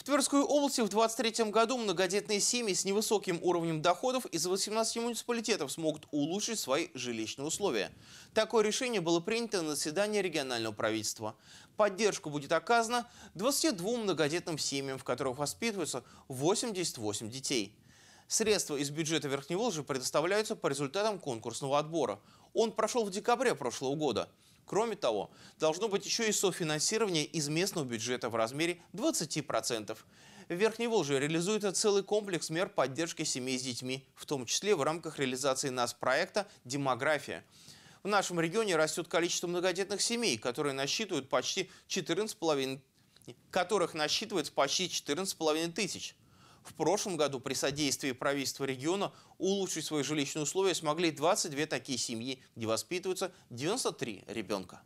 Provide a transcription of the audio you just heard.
В Тверской области в 2023 году многодетные семьи с невысоким уровнем доходов из 18 муниципалитетов смогут улучшить свои жилищные условия. Такое решение было принято на заседании регионального правительства. Поддержка будет оказана 22 многодетным семьям, в которых воспитываются 88 детей. Средства из бюджета Верхней Волжи предоставляются по результатам конкурсного отбора. Он прошел в декабре прошлого года. Кроме того, должно быть еще и софинансирование из местного бюджета в размере 20%. В Верхней Волже реализуется целый комплекс мер поддержки семей с детьми, в том числе в рамках реализации нас проекта «Демография». В нашем регионе растет количество многодетных семей, которые насчитывают почти 14,5 которых насчитывается почти 14,5 тысяч. В прошлом году при содействии правительства региона улучшить свои жилищные условия смогли 22 такие семьи, где воспитываются 93 ребенка.